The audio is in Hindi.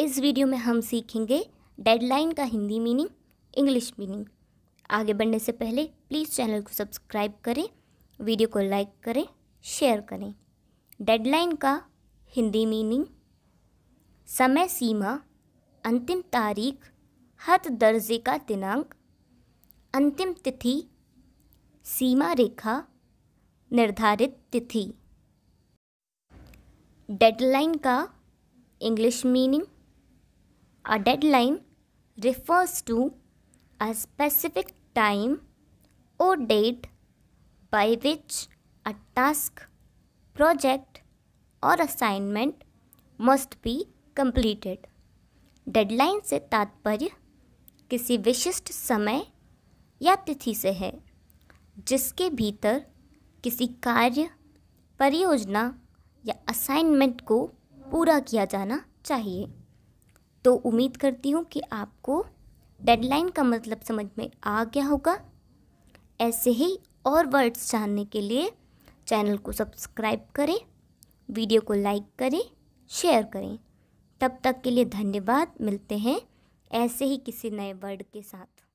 इस वीडियो में हम सीखेंगे डेडलाइन का हिंदी मीनिंग इंग्लिश मीनिंग आगे बढ़ने से पहले प्लीज़ चैनल को सब्सक्राइब करें वीडियो को लाइक करें शेयर करें डेडलाइन का हिंदी मीनिंग समय सीमा अंतिम तारीख हद दर्जे का दिनांक अंतिम तिथि सीमा रेखा निर्धारित तिथि डेडलाइन का English meaning A deadline refers to a specific time or date by which a task, project, और assignment must be completed deadline से तात्पर्य किसी विशिष्ट समय या तिथि से है जिसके भीतर किसी कार्य परियोजना या असाइनमेंट को पूरा किया जाना चाहिए तो उम्मीद करती हूँ कि आपको डेडलाइन का मतलब समझ में आ गया होगा ऐसे ही और वर्ड्स जानने के लिए चैनल को सब्सक्राइब करें वीडियो को लाइक करें शेयर करें तब तक के लिए धन्यवाद मिलते हैं ऐसे ही किसी नए वर्ड के साथ